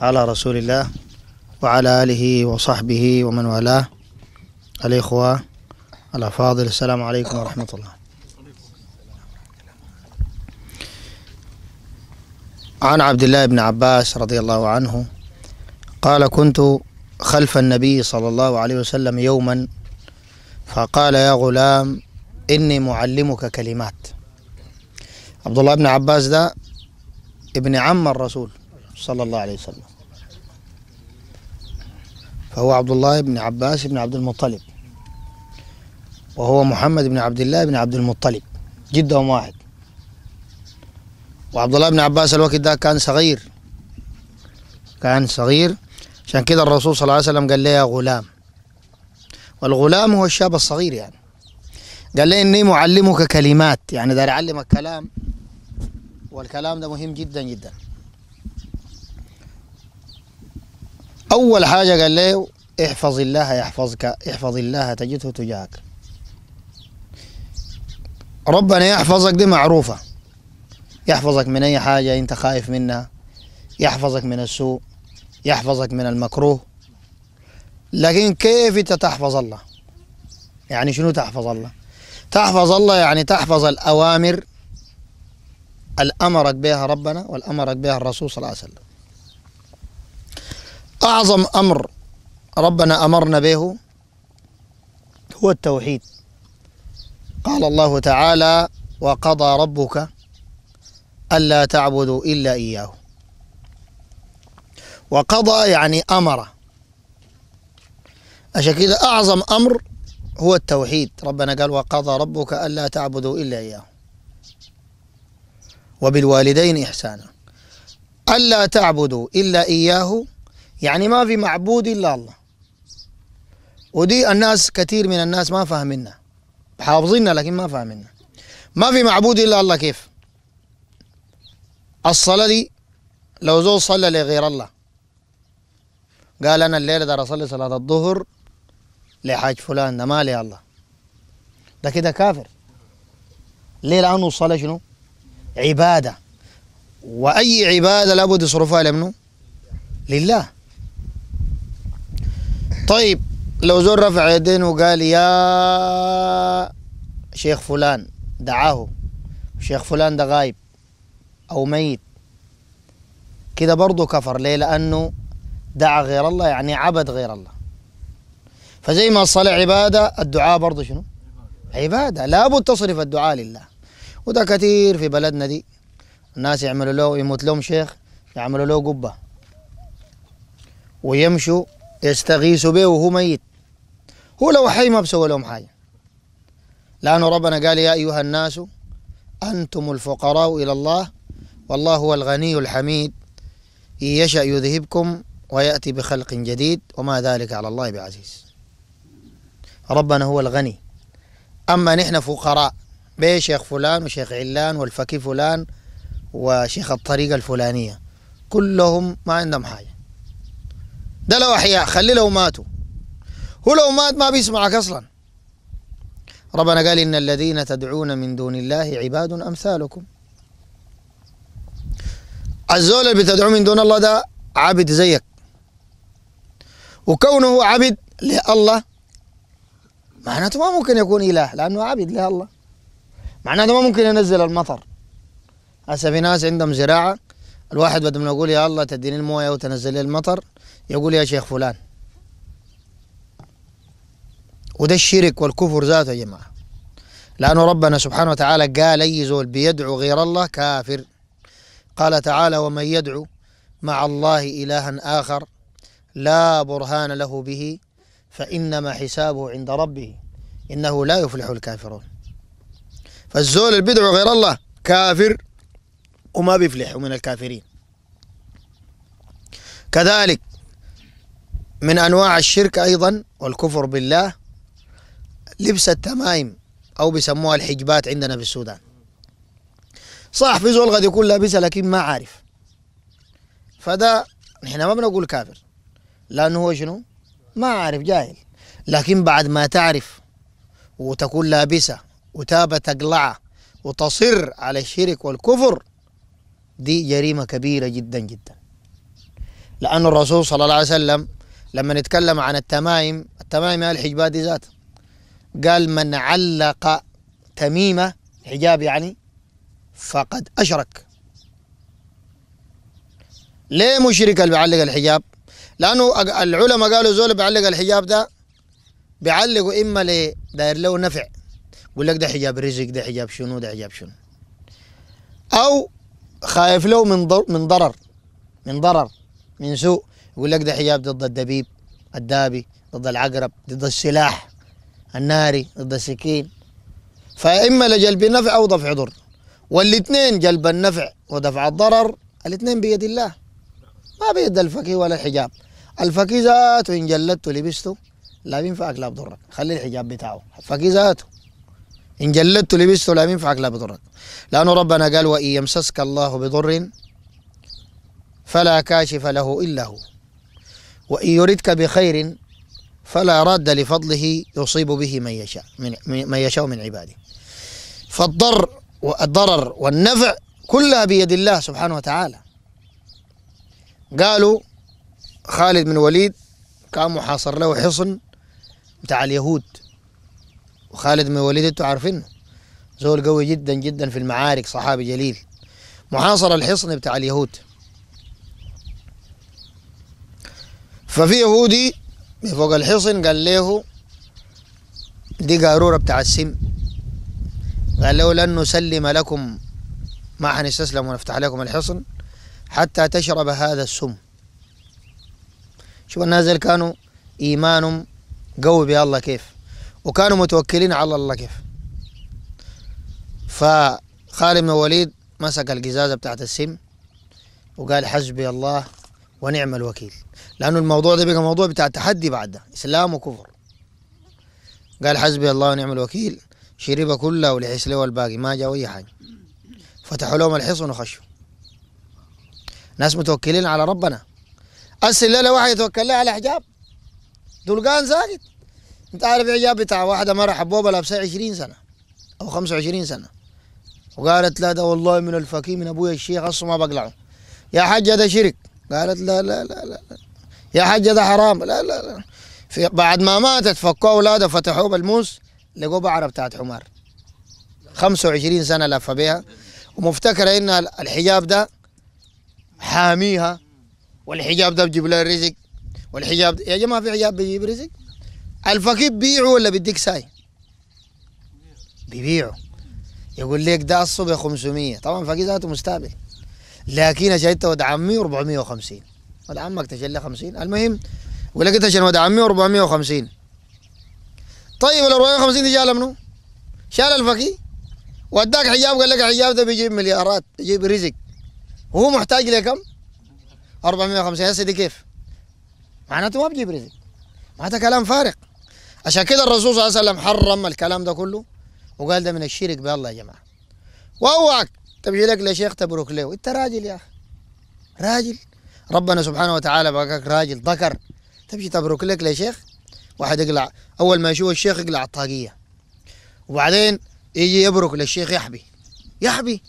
على رسول الله وعلى آله وصحبه ومن والاه الإخوة الأفاضل السلام عليكم ورحمة الله عن عبد الله بن عباس رضي الله عنه قال كنت خلف النبي صلى الله عليه وسلم يوما فقال يا غلام إني معلمك كلمات عبد الله بن عباس ده ابن عم الرسول صلى الله عليه وسلم فهو عبد الله بن عباس بن عبد المطلب وهو محمد بن عبد الله بن عبد المطلب جدا واحد وعبد الله بن عباس الوقت ده كان صغير كان صغير عشان كده الرسول صلى الله عليه وسلم قال له يا غلام والغلام هو الشاب الصغير يعني قال لي اني معلمك كلمات يعني ده اعلمك كلام والكلام ده مهم جدا جدا أول حاجة قال له احفظ الله يحفظك احفظ الله تجده تجاهك ربنا يحفظك دي معروفة يحفظك من أي حاجة أنت خايف منها يحفظك من السوء يحفظك من المكروه لكن كيف أنت تحفظ الله يعني شنو تحفظ الله تحفظ الله يعني تحفظ الأوامر الأمرك بها ربنا والأمرك بها الرسول صلى الله عليه وسلم أعظم أمر ربنا أمرنا به هو التوحيد قال الله تعالى وقضى ربك ألا تعبدوا إلا إياه وقضى يعني أمر عشان أعظم أمر هو التوحيد ربنا قال وقضى ربك ألا تعبدوا إلا إياه وبالوالدين إحسانا ألا تعبدوا إلا إياه يعني ما في معبود إلا الله ودي الناس كثير من الناس ما فاهمينها حافظينها لكن ما فاهمينها ما في معبود إلا الله كيف الصلاة دي لو زول صلى لغير الله قال أنا الليلة ده أصلي صلاة الظهر لحاج فلان ده ما لي الله ده كده كافر ليه لأنه الصلاة شنو عبادة وأي عبادة لابد يصرفها لمنه لله طيب لو زول رفع يدين وقال يا شيخ فلان دعاه شيخ فلان ده غايب أو ميت كده برضه كفر ليه لأنه دعا غير الله يعني عبد غير الله فزي ما الصلاة عبادة الدعاء برضه شنو عبادة لابد تصرف الدعاء لله وده كثير في بلدنا دي الناس يعملوا له يموت لهم شيخ يعملوا له قبة ويمشوا يستغيث به وهو ميت هو لو حي ما بسوي لهم حاجة لأنه ربنا قال يا أيها الناس أنتم الفقراء إلى الله والله هو الغني الحميد إن يشأ يذهبكم ويأتي بخلق جديد وما ذلك على الله بعزيز ربنا هو الغني أما نحن فقراء شيخ فلان وشيخ علان والفكي فلان وشيخ الطريقة الفلانية كلهم ما عندهم حاجة ده لو أحياء خلي لو ماتوا هو لو مات ما بيسمعك أصلا ربنا قال إن الذين تدعون من دون الله عباد أمثالكم الزول اللي بتدعوه من دون الله ده عبد زيك وكونه عبد لله معناته ما ممكن يكون إله لأنه عبد لله معناته ما ممكن ينزل المطر هسه في ناس عندهم زراعة الواحد بدل ما يقول يا الله تديني الموية وتنزل لي المطر يقول يا شيخ فلان وده الشرك والكفر ذاته يا جماعة لأنه ربنا سبحانه وتعالى قال أي زول بيدعو غير الله كافر قال تعالى ومن يدعو مع الله إلها آخر لا برهان له به فإنما حسابه عند ربه إنه لا يفلح الكافرون فالزول اللي بيدعو غير الله كافر وما بيفلح من الكافرين كذلك من أنواع الشرك أيضا والكفر بالله لبس التمائم أو بيسموها الحجبات عندنا في السودان صح في زول قد يكون لابسها لكن ما عارف فده نحن ما بنقول كافر لأنه هو شنو ما عارف جاهل لكن بعد ما تعرف وتكون لابسة وتاب تقلعة وتصر على الشرك والكفر دي جريمة كبيرة جدا جدا لأن الرسول صلى الله عليه وسلم لما نتكلم عن التمائم التمائم هي الحجاب دي ذات قال من علق تميمة حجاب يعني فقد أشرك ليه مشرك اللي بيعلق الحجاب لأنه العلماء قالوا زول بيعلق الحجاب ده بيعلقوا إما داير له نفع يقول لك ده حجاب رزق ده حجاب شنو ده حجاب شنو أو خايف له من من ضرر من ضرر من سوء يقول لك ده حجاب ضد الدبيب الدابي ضد العقرب ضد السلاح الناري ضد السكين فإما لجلب النفع أو دفع ضر والاثنين جلب النفع ودفع الضرر الاثنين بيد الله ما بيد الفقيه ولا الحجاب الفقيه ذاته إن جلدته لبسته لا بينفعك لا بضرك خلي الحجاب بتاعه الفقيه ذاته إن جلدته لبسته لا بينفعك لا بضرك لأنه ربنا قال وإن يمسسك الله بضر فلا كاشف له إلا هو وإن يردك بخير فلا راد لفضله يصيب به من يشاء من, من يشاء من عباده فالضر والضرر والنفع كلها بيد الله سبحانه وتعالى قالوا خالد بن وليد كان محاصر له حصن بتاع اليهود وخالد من وليد انتوا عارفينه زول قوي جدا جدا في المعارك صحابي جليل محاصر الحصن بتاع اليهود ففي يهودي من فوق الحصن قال له دي قارورة بتاع السم قال له لن نسلم لكم ما حنستسلم ونفتح لكم الحصن حتى تشرب هذا السم شوف الناس اللي كانوا إيمانهم قوي بالله كيف وكانوا متوكلين على الله كيف فخالد بن الوليد مسك القزازة بتاعت السم وقال حسبي الله ونعم الوكيل لأنه الموضوع ده بقى موضوع بتاع تحدي بعد ده إسلام وكفر قال حسبي الله ونعم الوكيل شرب كله ولحس له الباقي ما جاوا أي حاجة فتحوا لهم الحصن وخشوا ناس متوكلين على ربنا أسل الليلة واحد يتوكل لها على حجاب دلقان ساكت أنت عارف حجاب بتاع واحدة مرة حبوبة لابسة 20 سنة أو 25 سنة وقالت لا ده والله من الفكي من أبويا الشيخ أصلا ما بقلعه يا حجه ده شرك قالت لا لا لا لا, لا. يا حاج ده حرام لا لا لا في بعد ما ماتت فكوا اولاده فتحوا بالموس لقوا بعرة بتاعت حمار 25 سنة لف بها ومفتكرة إن الحجاب ده حاميها والحجاب ده بجيب لها الرزق والحجاب ده يا جماعة في حجاب بيجيب رزق الفقير بيعه ولا بيديك ساي بيبيعه يقول لك ده الصبح 500 طبعا فقير ذاته مستقبل لكن شايفته ود عمي 450 ولد عمك تشيل 50 المهم ولقيت عشان ولد عمي 450 طيب ال 450 دي شالها منو؟ شال الفقيه وداك حجاب قال لك الحجاب ده بيجيب مليارات بيجيب رزق وهو محتاج لكم؟ 450 هسه دي كيف؟ معناته ما بجيب رزق معناته كلام فارق عشان كده الرسول صلى الله عليه وسلم حرم الكلام ده كله وقال ده من الشرك بالله يا جماعه واوعك تمشي لك لشيخ تبروك له انت راجل يا اخي راجل ربنا سبحانه وتعالى بقاك راجل ذكر تمشي تبرك لك يا شيخ واحد يقلع اول ما يشوف الشيخ يقلع الطاقيه وبعدين يجي يبرك للشيخ يحبي يحبي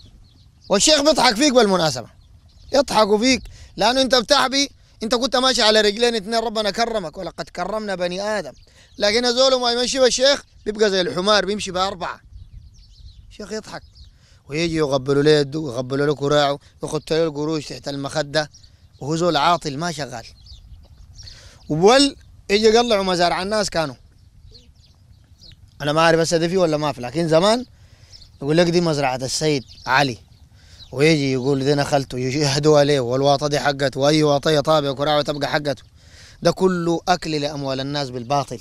والشيخ بيضحك فيك بالمناسبه يضحكوا فيك لانه انت بتحبي انت كنت ماشي على رجلين اثنين ربنا كرمك ولقد كرمنا بني ادم لكن هذول ما يمشي بالشيخ بيبقى زي الحمار بيمشي باربعه الشيخ يضحك ويجي يغبلوا له يده يغبلوا له كراعه يخطوا له القروش تحت المخده وهو زول عاطل ما شغال وبول اجي يقلعوا مزارع الناس كانوا انا ما اعرف هسه في ولا ما في لكن زمان يقول لك دي مزرعه السيد علي ويجي يقول دي نخلته يهدوا عليه والواطه دي حقته واي واطيه طابع كراعه تبقى حقته ده كله اكل لاموال الناس بالباطل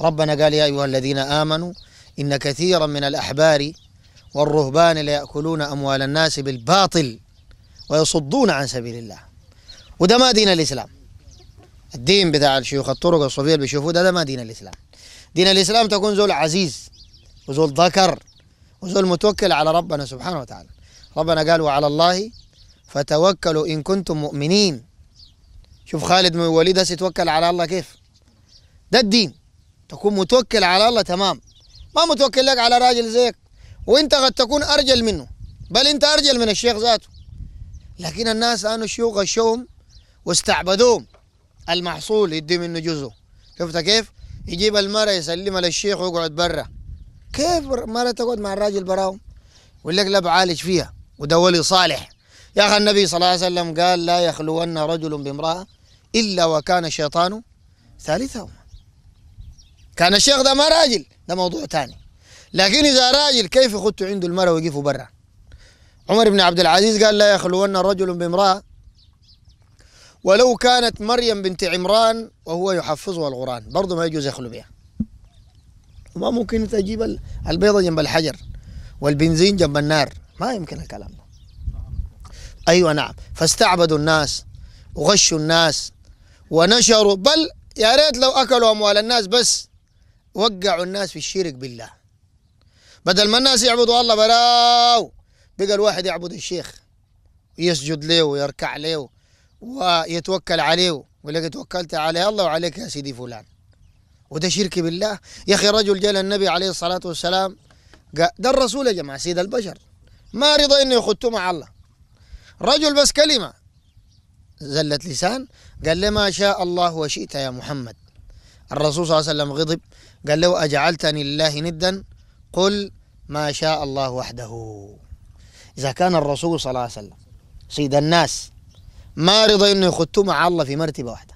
ربنا قال يا ايها الذين امنوا ان كثيرا من الاحبار والرهبان ليأكلون أموال الناس بالباطل ويصدون عن سبيل الله وده ما دين الإسلام الدين بتاع الشيوخ الطرق الصوفية اللي بيشوفوه ده ده ما دين الإسلام دين الإسلام تكون زول عزيز وزول ذكر وزول متوكل على ربنا سبحانه وتعالى ربنا قال وعلى الله فتوكلوا إن كنتم مؤمنين شوف خالد من هسه يتوكل على الله كيف ده الدين تكون متوكل على الله تمام ما متوكل لك على راجل زيك وانت قد تكون ارجل منه بل انت ارجل من الشيخ ذاته لكن الناس انو الشيوخ الشوم واستعبدوهم المحصول يدي منه جزء شفت كيف؟ يجيب المرأة يسلمها للشيخ ويقعد برا كيف مرة تقعد مع الراجل براهم؟ يقول لك لا بعالج فيها وده ولي صالح يا أخي النبي صلى الله عليه وسلم قال لا يخلون رجل بامرأة إلا وكان الشيطان ثالثهما كان الشيخ ده ما راجل ده موضوع ثاني لكن إذا راجل كيف يخط عنده المرأة ويقفوا برا عمر بن عبد العزيز قال لا يخلون رجل بامرأة ولو كانت مريم بنت عمران وهو يحفظها القرآن برضه ما يجوز يخلو بها وما ممكن تجيب البيضة جنب الحجر والبنزين جنب النار ما يمكن الكلام ده أيوة نعم فاستعبدوا الناس وغشوا الناس ونشروا بل يا ريت لو أكلوا أموال الناس بس وقعوا الناس في الشرك بالله بدل ما الناس يعبدوا الله بلاو بقى الواحد يعبد الشيخ يسجد له ويركع له ويتوكل عليه يقول لك توكلت على الله وعليك يا سيدي فلان وده شرك بالله يا اخي رجل جاء النبي عليه الصلاه والسلام قال ده الرسول يا جماعه سيد البشر ما رضى انه يخدته مع الله رجل بس كلمه زلت لسان قال له ما شاء الله وشئت يا محمد الرسول صلى الله عليه وسلم غضب قال له أجعلتني لله ندا قل ما شاء الله وحده إذا كان الرسول صلى الله عليه وسلم سيد الناس ما رضى انه يخطوه مع الله في مرتبه واحده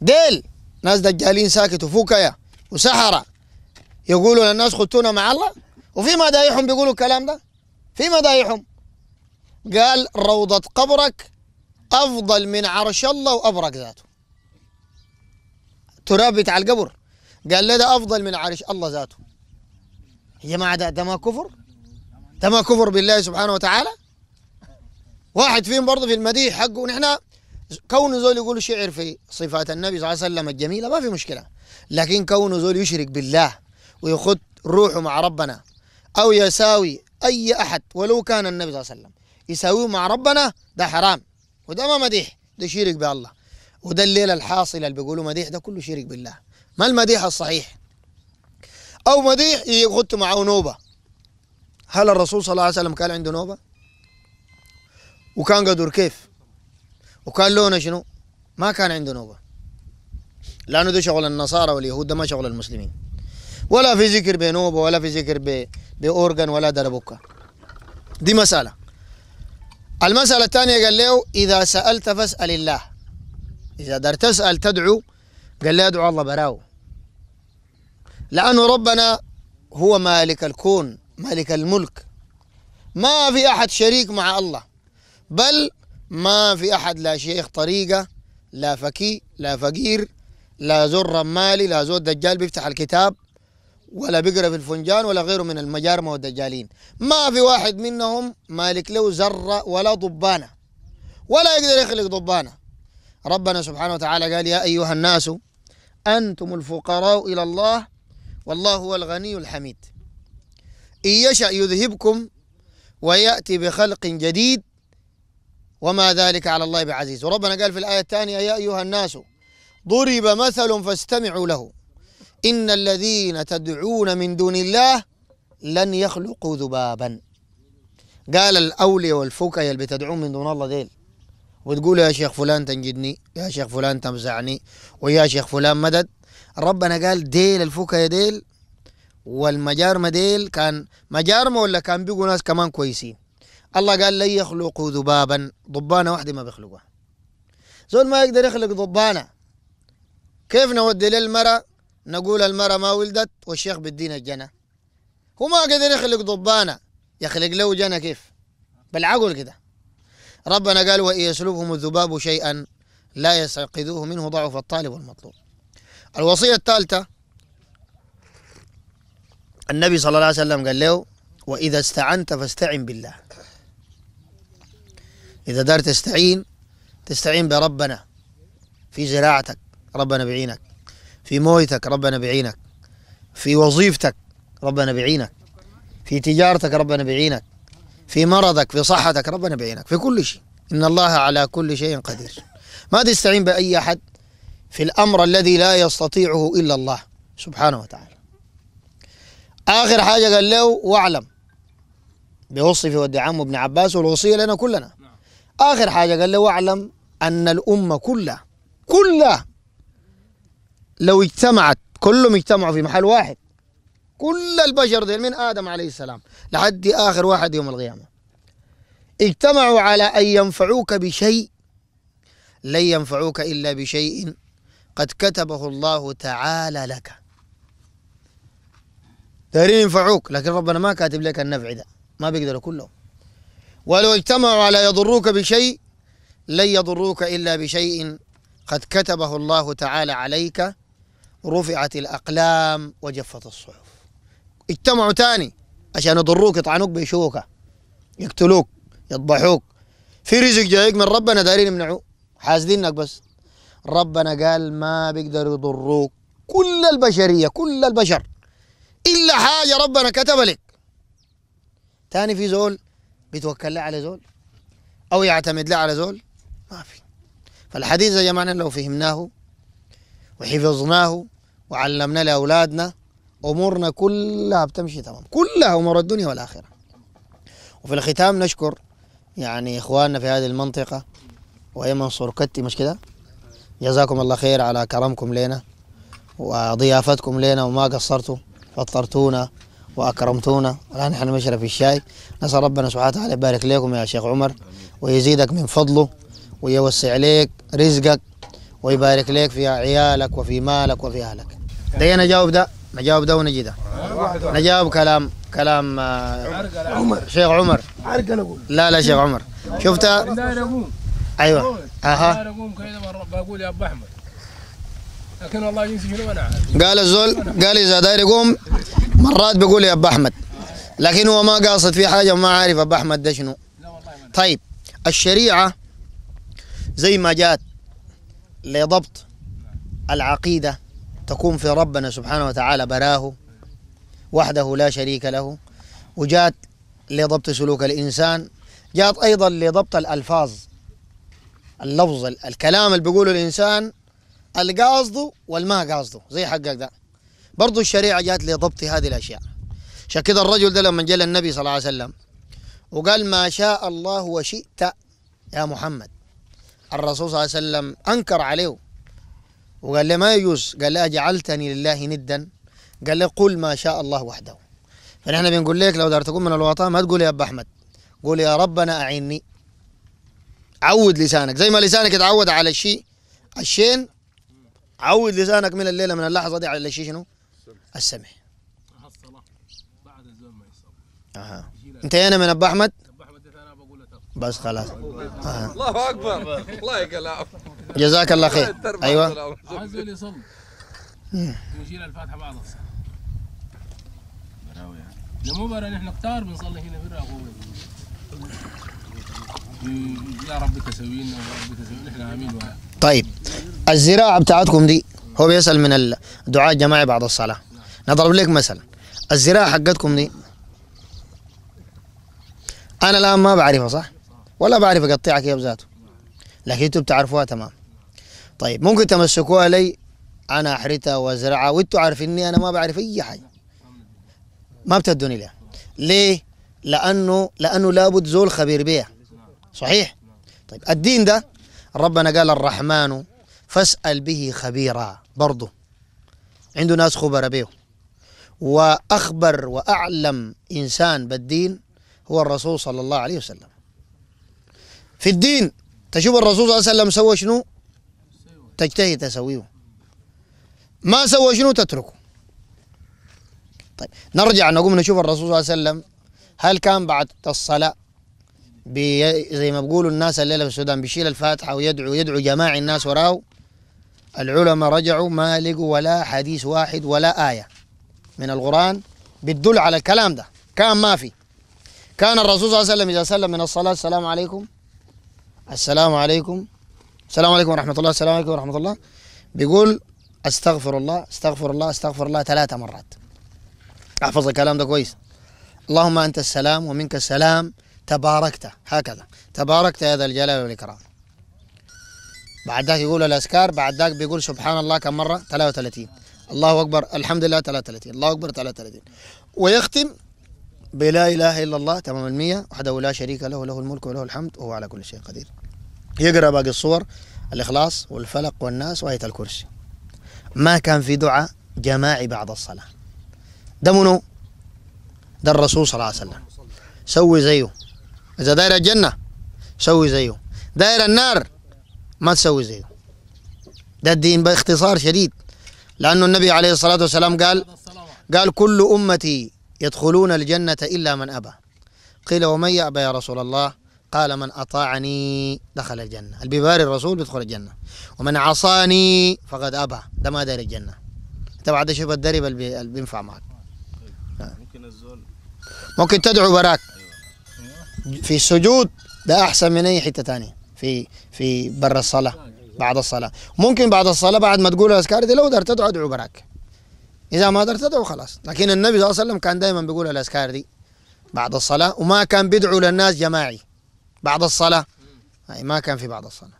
ديل ناس دجالين ساكت وفوكيا وسحره يقولوا للناس خطونا مع الله وفي مدايحهم بيقولوا الكلام ده في مدايحهم قال روضة قبرك أفضل من عرش الله وأبرك ذاته تراب بتاع القبر قال لي ده أفضل من عرش الله ذاته يا جماعة ده, ده ما كفر ده ما كفر بالله سبحانه وتعالى واحد فيهم برضه في المديح حقه ونحن كونه زول يقول شعر في صفات النبي صلى الله عليه وسلم الجميله ما في مشكله لكن كونه زول يشرك بالله ويخد روحه مع ربنا او يساوي اي احد ولو كان النبي صلى الله عليه وسلم يساويه مع ربنا ده حرام وده ما مديح ده شرك بالله وده الليله الحاصله اللي بيقولوا مديح ده كله شرك بالله ما المديح الصحيح او مديح يخط معه نوبه هل الرسول صلى الله عليه وسلم كان عنده نوبه وكان قدر كيف وكان لونه شنو ما كان عنده نوبة لأنه ده شغل النصارى واليهود ده ما شغل المسلمين ولا في ذكر بنوبة ولا في ذكر ب... بأورجن ولا دربكة دي مسألة المسألة الثانية قال له إذا سألت فاسأل الله إذا دار تسأل تدعو قال له ادعو الله براو لأنه ربنا هو مالك الكون مالك الملك ما في أحد شريك مع الله بل ما في أحد لا شيخ طريقة لا فكي لا فقير لا زور رمالي لا زور دجال بيفتح الكتاب ولا بيقرا في الفنجان ولا غيره من المجارمه والدجالين ما في واحد منهم مالك له زرة ولا ضبانه ولا يقدر يخلق ضبانه ربنا سبحانه وتعالى قال يا ايها الناس انتم الفقراء الى الله والله هو الغني الحميد ان يشا يذهبكم وياتي بخلق جديد وما ذلك على الله بعزيز وربنا قال في الآية الثانية يا أيها الناس ضرب مثل فاستمعوا له إن الذين تدعون من دون الله لن يخلقوا ذبابا قال الأولياء والفكهة اللي بتدعون من دون الله ديل وتقول يا شيخ فلان تنجدني يا شيخ فلان تمزعني ويا شيخ فلان مدد ربنا قال ديل الفكهة ديل والمجارمة ديل كان مجارمة ولا كان بيقوا ناس كمان كويسين الله قال لن يخلقوا ذبابا ضبانة واحدة ما بيخلقوها زول ما يقدر يخلق ضبانة كيف نودي للمرأة نقول المرأة ما ولدت والشيخ بدينا الجنة هو ما قدر يخلق ضبانة يخلق له جنة كيف بالعقل كده ربنا قال وإن يسلبهم الذباب شيئا لا يستيقظوه منه ضعف الطالب والمطلوب الوصية الثالثة النبي صلى الله عليه وسلم قال له وإذا استعنت فاستعن بالله إذا دار تستعين تستعين بربنا في زراعتك ربنا بعينك في مويتك ربنا بعينك في وظيفتك ربنا بعينك في تجارتك ربنا بعينك في مرضك في صحتك ربنا بعينك في كل شيء إن الله على كل شيء قدير ما تستعين بأي أحد في الأمر الذي لا يستطيعه إلا الله سبحانه وتعالى آخر حاجة قال له واعلم بوصي في ودعام ابن عباس والوصية لنا كلنا آخر حاجة قال له واعلم أن الأمة كلها كلها لو اجتمعت كلهم اجتمعوا في محل واحد كل البشر دي من آدم عليه السلام لحد آخر واحد يوم القيامة اجتمعوا على أن ينفعوك بشيء لن ينفعوك إلا بشيء قد كتبه الله تعالى لك دارين ينفعوك لكن ربنا ما كاتب لك النفع ده ما بيقدروا كلهم ولو اجتمعوا على يضروك بشيء لن يضروك إلا بشيء قد كتبه الله تعالى عليك رفعت الأقلام وجفت الصحف اجتمعوا تاني عشان يضروك يطعنوك بشوكة يقتلوك يذبحوك في رزق جايك من ربنا دايرين يمنعوه حاسدينك بس ربنا قال ما بيقدروا يضروك كل البشرية كل البشر إلا حاجة ربنا كتب لك تاني في زول بيتوكل على زول او يعتمد له على زول ما في فالحديث يا جماعه لو فهمناه وحفظناه وعلمنا لاولادنا امورنا كلها بتمشي تمام كلها امور الدنيا والاخره وفي الختام نشكر يعني اخواننا في هذه المنطقه وهي منصور كتي مش كده جزاكم الله خير على كرمكم لنا وضيافتكم لنا وما قصرتوا فطرتونا واكرمتونا الان احنا مشرف الشاي نسال ربنا سبحانه وتعالى يبارك لكم يا شيخ عمر ويزيدك من فضله ويوسع عليك رزقك ويبارك لك في عيالك وفي مالك وفي اهلك دينا نجاوب ده نجاوب ده ونجي ده نجاوب كلام كلام عمر آه، شيخ عمر لا لا شيخ عمر شفت ايوه اها بقول يا ابو احمد لكن قال الزول قال اذا داير يقوم مرات بيقول يا ابو احمد لكن هو ما قاصد في حاجه وما عارف ابو احمد ده شنو طيب الشريعه زي ما جات لضبط العقيده تكون في ربنا سبحانه وتعالى براه وحده لا شريك له وجات لضبط سلوك الانسان جات ايضا لضبط الالفاظ اللفظ الكلام اللي بيقوله الانسان اللي قاصده والما قاصده زي حقك ده برضو الشريعة جات لضبط هذه الأشياء عشان كده الرجل ده لما جاء للنبي صلى الله عليه وسلم وقال ما شاء الله وشئت يا محمد الرسول صلى الله عليه وسلم أنكر عليه وقال له ما يجوز قال له أجعلتني لله ندا قال له قل ما شاء الله وحده فنحن بنقول لك لو دار تكون من الوطن ما تقول يا أبا أحمد قول يا ربنا أعيني عود لسانك زي ما لسانك اتعود على الشيء الشين عود لسانك من الليله من اللحظه دي على شنو؟ السمع الصلاه بعد الزول ما يصلي اها انتهينا من ابو احمد؟ بس خلاص آه. الله اكبر الله يقلعك جزاك الله خير ايوه عايز يصلي ويشيل الفاتحه بعد الصلاه مو برا نحن كتار بنصلي هنا برا يا ربي لنا يا ربي لنا نحن امين طيب الزراعة بتاعتكم دي هو بيسأل من الدعاء الجماعي بعد الصلاة نضرب لك مثلا الزراعة حقتكم دي أنا الآن ما بعرفها صح ولا بعرف أقطعها كيف ذاته لكن أنتوا بتعرفوها تمام طيب ممكن تمسكوها لي أنا أحرتها وأزرعها وأنتوا عارفيني أنا ما بعرف أي حاجة ما بتدوني لها ليه؟ لأنه لأنه لابد زول خبير بيها صحيح؟ طيب الدين ده ربنا قال الرحمن فاسأل به خبيرا برضه عنده ناس خبر به وأخبر وأعلم إنسان بالدين هو الرسول صلى الله عليه وسلم في الدين تشوف الرسول صلى الله عليه وسلم سوى شنو تجتهد تسويه ما سوى شنو تتركه طيب نرجع نقوم نشوف الرسول صلى الله عليه وسلم هل كان بعد الصلاة بي زي ما بيقولوا الناس الليلة في السودان بيشيل الفاتحة ويدعو يدعو جماعي الناس وراه العلماء رجعوا ما لقوا ولا حديث واحد ولا آية من القرآن بتدل على الكلام ده كان ما في كان الرسول صلى الله عليه وسلم إذا سلم من الصلاة السلام عليكم السلام عليكم السلام عليكم ورحمة الله السلام عليكم ورحمة الله بيقول استغفر الله استغفر الله استغفر الله ثلاثة مرات احفظ الكلام ده كويس اللهم أنت السلام ومنك السلام تباركت هكذا تباركت يا ذا الجلال والإكرام بعد ذاك يقول الاذكار بعد ذاك بيقول سبحان الله كم مره 33 الله اكبر الحمد لله 33 الله اكبر 33 ويختم بلا اله الا الله تمام المية وحده لا شريك له له الملك وله الحمد وهو على كل شيء قدير يقرا باقي الصور الاخلاص والفلق والناس وايه الكرسي ما كان في دعاء جماعي بعد الصلاه ده منو ده الرسول صلى الله عليه وسلم سوي زيه اذا داير الجنه سوي زيه داير النار ما تسوي زيه ده الدين باختصار شديد لأنه النبي عليه الصلاة والسلام قال قال كل أمتي يدخلون الجنة إلا من أبى قيل ومن يأبى يا رسول الله قال من أطاعني دخل الجنة اللي بيباري الرسول بيدخل الجنة ومن عصاني فقد أبى ده ما داري الجنة أنت بعد شوف الدرب اللي بينفع معك ممكن الزول ممكن تدعو براك في السجود ده أحسن من أي حتة تانية في في برا الصلاه بعد الصلاه ممكن بعد الصلاه بعد ما تقول الاذكار دي لو قدرت تدعو ادعو براك اذا ما قدرت تدعو خلاص لكن النبي صلى الله عليه وسلم كان دائما بيقول الاذكار دي بعد الصلاه وما كان بيدعو للناس جماعي بعد الصلاه اي ما كان في بعد الصلاه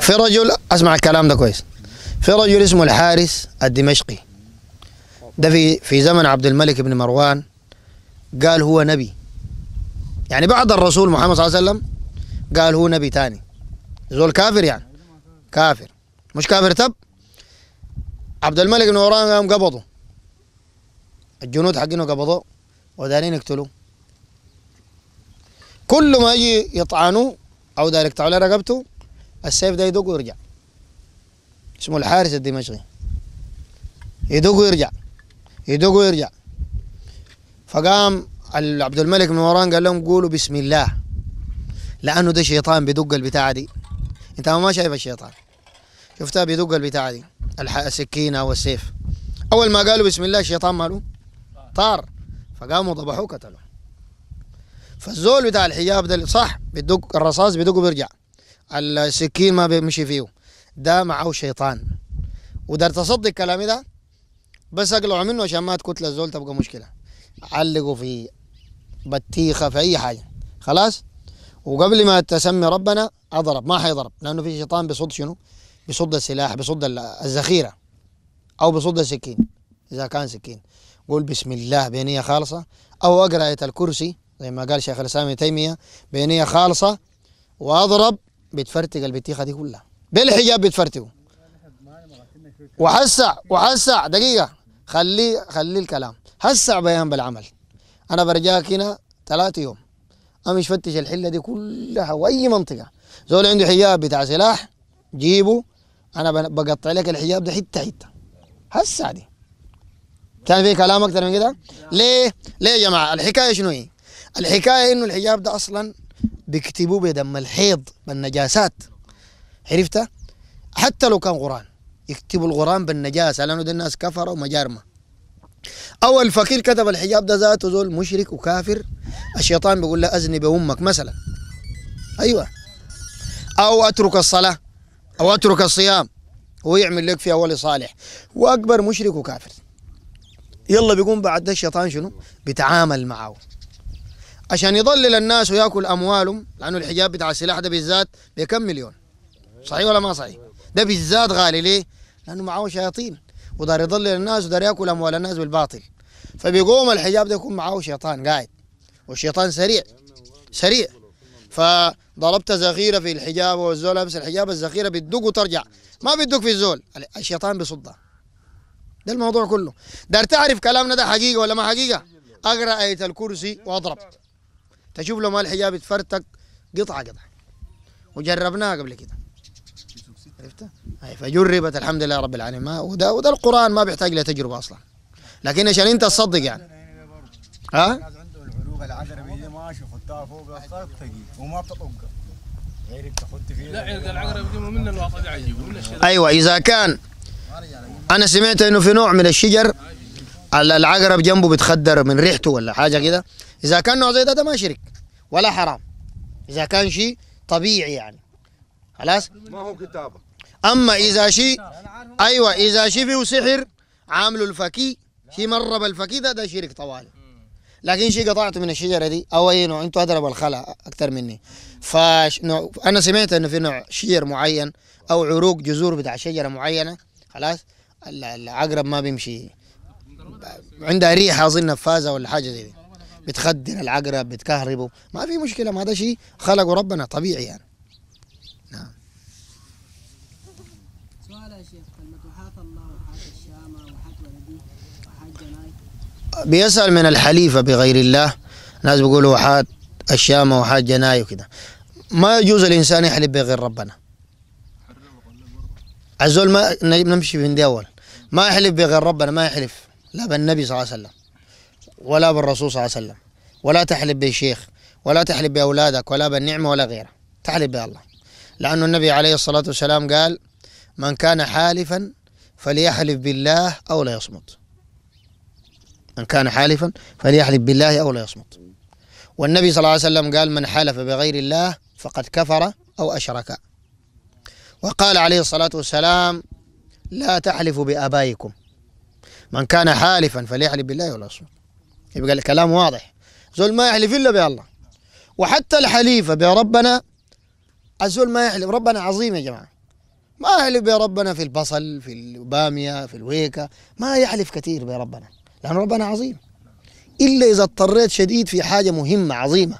في رجل اسمع الكلام ده كويس في رجل اسمه الحارس الدمشقي ده في في زمن عبد الملك بن مروان قال هو نبي يعني بعد الرسول محمد صلى الله عليه وسلم قال هو نبي تاني زول كافر يعني كافر مش كافر تب عبد الملك نوران قام قبضوا الجنود حقينه قبضوه ودارين يقتلوه كل ما يجي يطعنوا او دار يقطعوا رقبته السيف ده يدق ويرجع اسمه الحارس الدمشقي يدق ويرجع يدق ويرجع فقام عبد الملك من وران قال لهم قولوا بسم الله لانه ده شيطان بيدق البتاعه دي انت ما شايف الشيطان شفتها بيدق البتاعه دي السكينه والسيف اول ما قالوا بسم الله الشيطان ماله طار فقاموا ضبحوه قتلوه فالزول بتاع الحجاب ده صح بيدق الرصاص بيدق بيرجع السكين ما بيمشي فيه ده معه شيطان ودار تصدق كلامي ده بس اقلعه منه عشان ما تكتل الزول تبقى مشكله علقوا في بطيخه في اي حاجه خلاص وقبل ما تسمي ربنا اضرب ما حيضرب لانه في شيطان بيصد شنو؟ بيصد السلاح بيصد الذخيره او بيصد السكين اذا كان سكين قول بسم الله بنيه خالصه او اقرا ايه الكرسي زي ما قال شيخ الاسلام ابن تيميه بنيه خالصه واضرب بتفرتق البطيخه دي كلها بالحجاب بتفرتقه وحسع وحسع دقيقه خليه خليه الكلام هسع بيان بالعمل انا برجاك هنا ثلاثة يوم امش فتش الحله دي كلها واي منطقه زول عنده حجاب بتاع سلاح جيبه انا بقطع لك الحجاب ده حته حته هسا دي كان في كلام اكثر من كده ليه ليه يا جماعه الحكايه شنو هي الحكايه انه الحجاب ده اصلا بيكتبوه بدم الحيض بالنجاسات عرفتها حتى لو كان قران يكتبوا القران بالنجاسه لانه ده الناس كفره ومجارمه اول فقير كتب الحجاب ده ذاته زول مشرك وكافر الشيطان بيقول له اذنب بامك مثلا ايوه او اترك الصلاه او اترك الصيام ويعمل لك فيها ولي صالح واكبر مشرك وكافر يلا بيقوم بعد ده الشيطان شنو بيتعامل معه عشان يضلل الناس وياكل اموالهم لانه الحجاب بتاع السلاح ده بالذات بكم مليون صحيح ولا ما صحيح ده بالذات غالي ليه لانه معه شياطين ودار يضلل الناس ودار ياكل اموال الناس بالباطل فبيقوم الحجاب ده يكون معاه شيطان قاعد والشيطان سريع سريع فضربت زخيرة في الحجاب والزول لابس الحجاب الزخيرة بتدق وترجع ما بتدق في الزول الشيطان بيصدها ده الموضوع كله دار تعرف كلامنا ده حقيقة ولا ما حقيقة اقرأ آية الكرسي واضرب تشوف لو ما الحجاب اتفرتك قطعة قطعة وجربناها قبل كده عرفت؟ فجربت الحمد لله رب العالمين ما وده وده القران ما بيحتاج له تجربه اصلا لكن عشان انت تصدق يعني ها؟ ايوه اذا كان انا سمعت انه في نوع من الشجر العقرب جنبه بتخدر من ريحته ولا حاجه كده اذا كان نوع زي ده ده ما شرك ولا حرام اذا كان شيء طبيعي يعني خلاص ما هو كتابه اما اذا شي ايوه اذا شي فيه سحر عاملوا الفكي شي مرب الفكي ده ده شرك طوالي لكن شي قطعت من الشجره دي او اي نوع انتوا ادرى بالخلا اكثر مني فش... انا سمعت انه في نوع شير معين او عروق جذور بتاع شجره معينه خلاص العقرب ما بيمشي عندها ريحه اظن نفاذه ولا حاجه زي دي بتخدر العقرب بتكهربه ما في مشكله ما هذا شيء خلقه ربنا طبيعي يعني بيسأل من الحليفة بغير الله ناس بيقولوا حاد الشامة وحاد جناي وكده ما يجوز الإنسان يحلف بغير ربنا عزول ما نمشي من دي أول ما يحلف بغير ربنا ما يحلف لا بالنبي صلى الله عليه وسلم ولا بالرسول صلى الله عليه وسلم ولا تحلف بشيخ ولا تحلف بأولادك ولا بالنعمة ولا غيره تحلف بالله لأن النبي عليه الصلاة والسلام قال من كان حالفا فليحلف بالله أو لا يصمت من كان حالفا فليحلف بالله أو لا يصمت والنبي صلى الله عليه وسلم قال من حلف بغير الله فقد كفر أو أشرك وقال عليه الصلاة والسلام لا تحلفوا بآبائكم من كان حالفا فليحلف بالله او لا يصمت يبقى الكلام واضح زول ما يحلف إلا بالله وحتى الحليف بربنا الزول ما يحلف ربنا عظيم يا جماعة ما يحلف بربنا في البصل في البامية في الويكة ما يحلف كثير بربنا لأن ربنا عظيم إلا إذا اضطريت شديد في حاجة مهمة عظيمة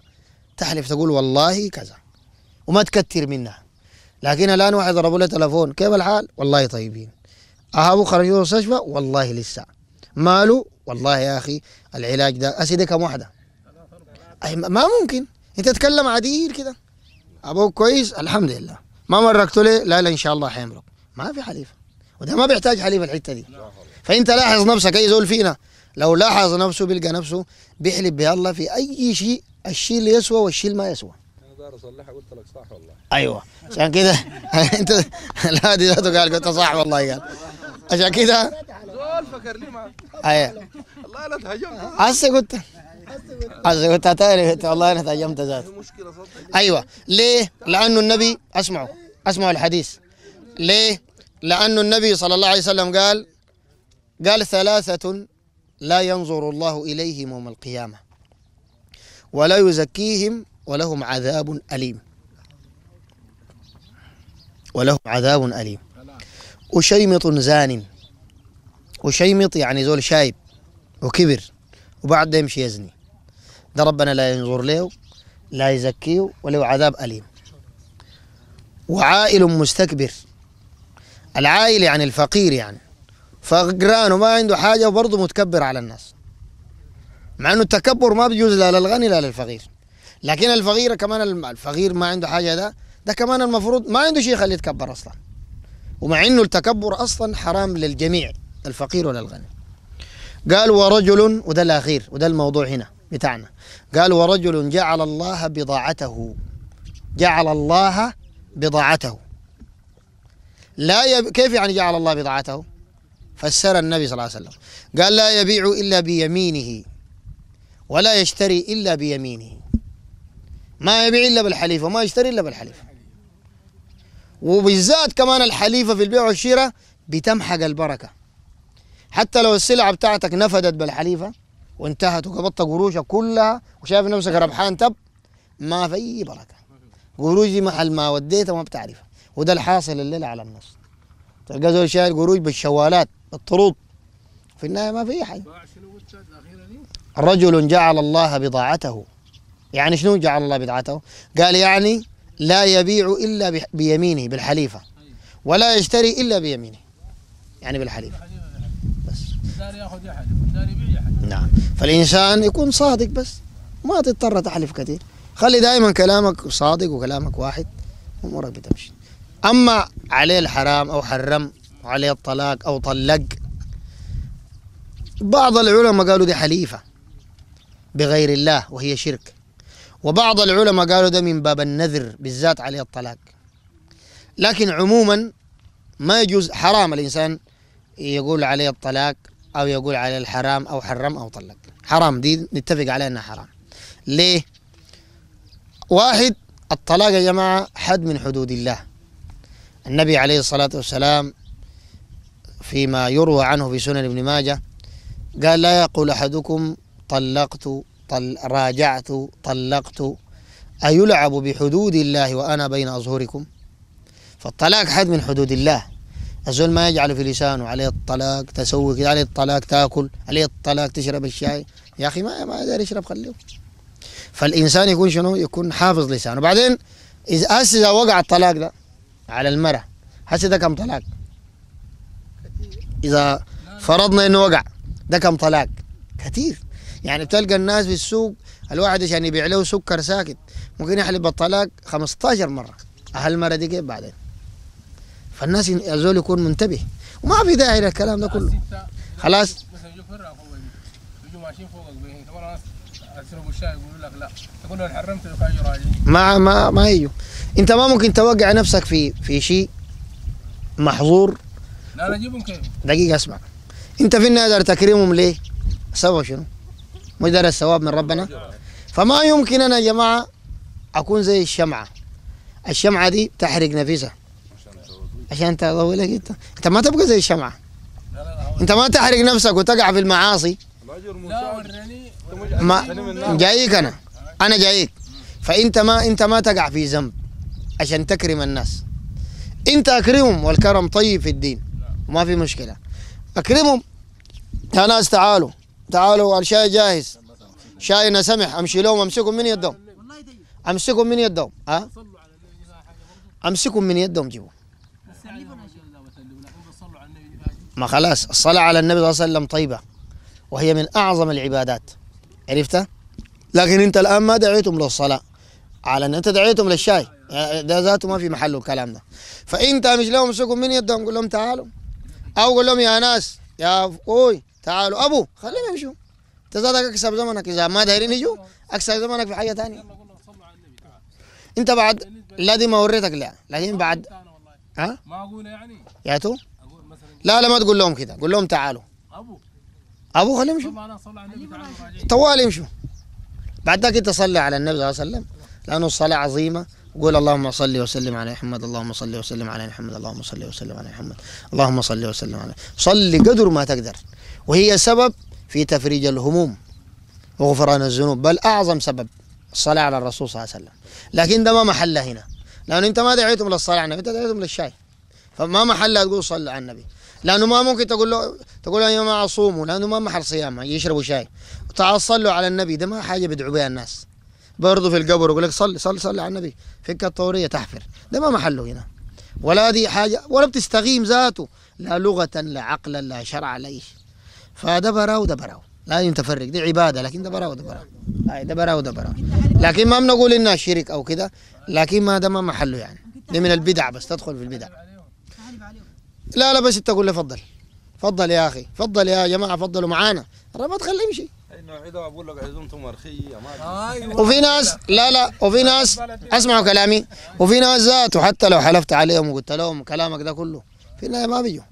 تحلف تقول والله كذا وما تكتر منها لكن الآن واحد ضربوا له تلفون كيف الحال؟ والله طيبين أهابو خرجوا المستشفى والله لسه ماله؟ والله يا أخي العلاج ده أسيدة كم واحدة أي ما ممكن أنت تتكلم عديل كده أبوك كويس الحمد لله ما مرقت له لا لا إن شاء الله حيمرق ما في حليف وده ما بيحتاج حليف الحتة دي فأنت لاحظ نفسك أي زول فينا لو لاحظ نفسه بيلقى نفسه بيحلف بالله في اي شيء الشيء اللي يسوى والشيء اللي ما يسوى انا دار اصلحها قلت لك صح والله ايوه عشان كده انت لا دي ذاته قال قلت صح والله قال عشان كده زول فكر لي ما ايوه والله انا تهجمت هسه قلت هسه قلت تعرف والله انا تهجمت ذات مشكله ايوه ليه؟ لانه النبي اسمعوا اسمعوا الحديث ليه؟ لانه النبي صلى الله عليه وسلم قال قال ثلاثة لا ينظر الله إليهم يوم القيامة ولا يزكيهم ولهم عذاب أليم ولهم عذاب أليم أشيمط زان أشيمط يعني زول شايب وكبر وبعد يمشي يزني ده ربنا لا ينظر له لا يزكيه وله عذاب أليم وعائل مستكبر العائل يعني الفقير يعني فقران وما عنده حاجة وبرضه متكبر على الناس مع انه التكبر ما بيجوز لا للغني لا للفقير لكن الفقير كمان الفقير ما عنده حاجة ده ده كمان المفروض ما عنده شيء يخليه يتكبر أصلا ومع انه التكبر أصلا حرام للجميع الفقير ولا الغني قال ورجل وده الأخير وده الموضوع هنا بتاعنا قال ورجل جعل الله بضاعته جعل الله بضاعته لا يب... كيف يعني جعل الله بضاعته فسر النبي صلى الله عليه وسلم قال لا يبيع إلا بيمينه ولا يشتري إلا بيمينه ما يبيع إلا بالحليفة وما يشتري إلا بالحليفة وبالذات كمان الحليفة في البيع والشراء بتمحق البركة حتى لو السلعة بتاعتك نفدت بالحليفة وانتهت وقبضت قروشك كلها وشايف نفسك ربحان تب ما في أي بركة قروش دي محل ما وديتها ما بتعرفها وده الحاصل الليلة على النص تلقى زول شايل قروش بالشوالات الطرود في النهاية ما في حاجة رجل جعل الله بضاعته يعني شنو جعل الله بضاعته قال يعني لا يبيع إلا بيمينه بالحليفة ولا يشتري إلا بيمينه يعني بالحليفة بس نعم فالإنسان يكون صادق بس ما تضطر تحلف كثير خلي دائما كلامك صادق وكلامك واحد أمورك بتمشي أما عليه الحرام أو حرم عليه الطلاق أو طلق بعض العلماء قالوا دي حليفة بغير الله وهي شرك وبعض العلماء قالوا ده من باب النذر بالذات عليه الطلاق لكن عموما ما يجوز حرام الإنسان يقول عليه الطلاق أو يقول عليه الحرام أو حرم أو طلق حرام دي نتفق عليها أنها حرام ليه؟ واحد الطلاق يا جماعة حد من حدود الله النبي عليه الصلاة والسلام فيما يروى عنه في سنن ابن ماجه قال لا يقول أحدكم طلقت طل راجعت طلقت أيلعب بحدود الله وأنا بين أظهركم فالطلاق حد من حدود الله الزول ما يجعل في لسانه عليه الطلاق تسوي عليه الطلاق تاكل عليه الطلاق تشرب الشاي يا اخي ما ما داري يشرب خليه فالانسان يكون شنو يكون حافظ لسانه بعدين اذا اذا وقع الطلاق ده على المراه هسه ده كم طلاق اذا فرضنا انه وقع ده كم طلاق كثير يعني بتلقى الناس في السوق الواحد عشان يبيع له سكر ساكت ممكن يحلب الطلاق 15 مره المره دي كيف بعدين فالناس الزول يكون منتبه وما في داعي للكلام ده كله خلاص ما ما ما يجوا انت ما ممكن توقع نفسك في في شيء محظور لا كيف دقيقه اسمع انت في النهايه تكريمهم ليه؟ سبب شنو؟ مش دار الثواب من ربنا؟ فما يمكن انا يا جماعه اكون زي الشمعه الشمعه دي تحرق نفسها عشان تضوي لك انت انت ما تبقى زي الشمعه انت ما تحرق نفسك وتقع في المعاصي ما جايك انا انا جايك فانت ما انت ما تقع في ذنب عشان تكرم الناس انت اكرمهم والكرم طيب في الدين وما في مشكله اكرمهم يا ناس تعالوا تعالوا الشاي جاهز شاينا سمح امشي لهم امسكهم من يدهم امسكهم من يدهم ها امسكهم من يدهم جيبوا ما خلاص الصلاة على النبي صلى الله عليه وسلم طيبة وهي من أعظم العبادات عرفتها؟ لكن أنت الآن ما دعيتهم للصلاة على أن أنت دعيتهم للشاي ده ذاته ما في محله الكلام ده فأنت مش لهم امسكهم من يدهم قول لهم تعالوا او قول لهم يا ناس يا اخوي تعالوا ابو خلينا نمشوا انت زادك اكسب زمنك اذا ما دايرين يجوا اكسب زمنك في حاجه ثانيه انت بعد لا ما وريتك لا لكن بعد ها ما اقول يعني يا تو لا لا ما تقول لهم كده قول لهم تعالوا ابو ابو خليهم يمشوا طوال يمشوا بعد ذاك انت صلي على النبي صلى الله عليه وسلم لانه الصلاه عظيمه قول اللهم صل وسلم على محمد اللهم صل وسلم على محمد اللهم صل وسلم على محمد اللهم صل وسلم على صل قدر ما تقدر وهي سبب في تفريج الهموم وغفران الذنوب بل أعظم سبب الصلاة على الرسول صلى الله عليه وسلم لكن ده ما محله هنا لأنه أنت ما دعيتهم للصلاة على النبي أنت دعيتهم للشاي فما محله تقول صلى على النبي لأنه ما ممكن تقول له تقول له يا جماعة صوموا لأنه ما محل صيامها يشربوا شاي تعال صلوا على النبي ده ما حاجة بدعوا بها الناس برضه في القبر يقول لك صلي صلي صلي على النبي فك الطوريه تحفر ده ما محله هنا ولا دي حاجه ولا بتستقيم ذاته لا لغه لا عقلا لا شرعا لا ايش فده براه وده براه لازم تفرق دي عباده لكن ده براه وده براه اي ده براه وده براه لكن ما بنقول انها شرك او كده لكن ما ده ما محله يعني دي من البدع بس تدخل في البدع لا لا بس انت قول لي فضل فضل يا اخي فضل يا جماعه فضلوا معانا ما تخليه يمشي آه، أيوة. وفي ناس لا لا وفي ناس اسمعوا كلامي وفي ناس ذاته حتى لو حلفت عليهم وقلت لهم كلامك ده كله في النهايه ما بيجوا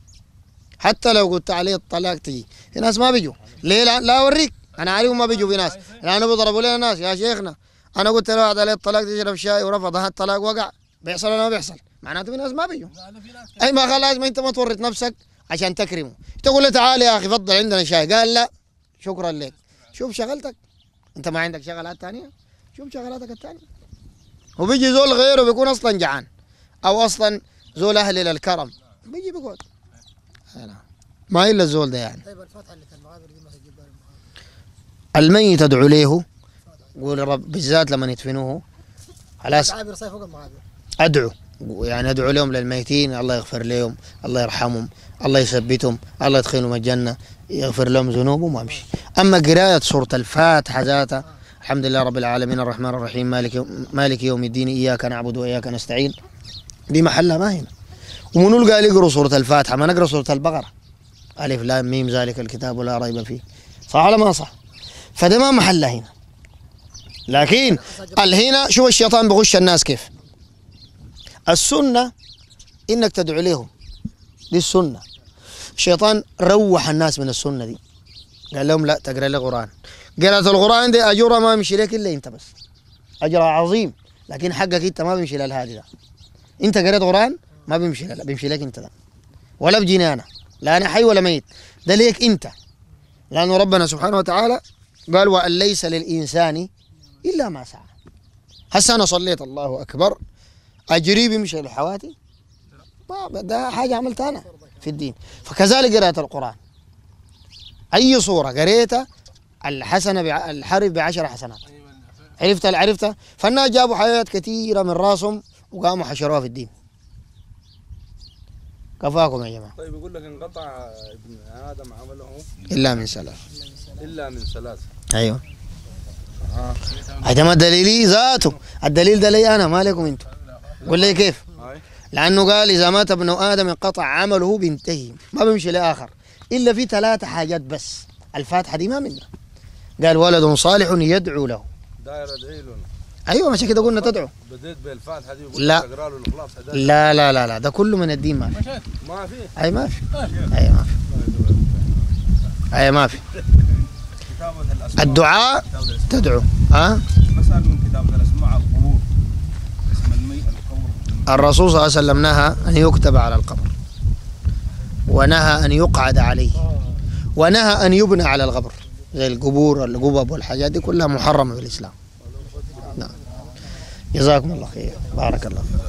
حتى لو قلت عليه الطلاق تجي في ناس ما بيجوا ليه لا, لا اوريك انا عارف ما بيجوا في ناس لانه يعني بيضربوا لنا ناس يا شيخنا انا قلت له واحد عليه الطلاق تشرب شاي ورفضها الطلاق وقع بيحصل ولا ما بيحصل معناته في ناس ما بيجوا اي ما خلاص ما انت ما تورط نفسك عشان تكرمه تقول له تعال يا اخي فضل عندنا شاي قال لا شكرا لك شوف شغلتك انت ما عندك شغلات تانية شوف شغلاتك التانية وبيجي زول غيره بيكون اصلا جعان او اصلا زول اهل للكرم بيجي بيقعد ما الا الزول ده يعني طيب الفتحه اللي كان المغادر دي ما تجيبها الميت ادعو ليه قول رب بالذات لما يدفنوه على فوق ادعو يعني ادعو لهم للميتين الله يغفر لهم الله يرحمهم الله يثبتهم الله يدخلهم الجنه يغفر لهم ذنوبهم وامشي اما قراءه سوره الفاتحه ذاتها الحمد لله رب العالمين الرحمن الرحيم مالك مالك يوم الدين اياك نعبد واياك نستعين دي محلها ما هنا ومنو قال يقروا سوره الفاتحه ما نقرا سوره البقره الف لام ميم ذلك الكتاب ولا ريب فيه صح ولا ما صح فده ما محلها هنا لكن هنا شوف الشيطان بغش الناس كيف السنه انك تدعو لهم دي السنه الشيطان روح الناس من السنه دي قال لهم لا تقرا لي قران قرات القران دي اجرها ما بيمشي لك الا انت بس اجرها عظيم لكن حقك انت ما بيمشي للهادي ده انت قريت قران ما بيمشي لا بيمشي لك انت ده ولا بجيني انا لا انا حي ولا ميت ده ليك انت لانه ربنا سبحانه وتعالى قال وان ليس للانسان الا ما سعى هسه انا صليت الله اكبر اجري بيمشي لحواتي ده حاجه عملتها انا في الدين فكذلك قراءة القرآن أي صورة قريتها الحسنة بع... الحرف بعشر حسنات عرفت عرفتها فالناس جابوا حاجات كثيرة من راسهم وقاموا حشروها في الدين كفاكم يا جماعة طيب يقول لك انقطع ابن آدم عمله إلا من ثلاث إلا من ثلاث أيوه هذا آه. ما دليلي ذاته الدليل ده لي أنا ما لكم أنتم قول لي كيف لأنه قال إذا مات ابن آدم انقطع عمله بينتهي ما بيمشي لآخر إلا في ثلاثة حاجات بس الفاتحة دي ما منها قال ولد صالح يدعو له داير ادعي له ايوه مش كده قلنا تدعو بديت بالفاتحه دي لا لا لا لا لا ده كله من الدين ما في ما في طيب. اي ما في اي ما في اي ما في الدعاء تدعو ها مثلا من كتابه الاسماء القبور الرسول صلى الله عليه وسلم نهى أن يكتب على القبر ونهى أن يقعد عليه ونهى أن يبنى على القبر زي القبور والقبب والحاجات دي كلها محرمة في الإسلام نعم جزاكم الله خير بارك الله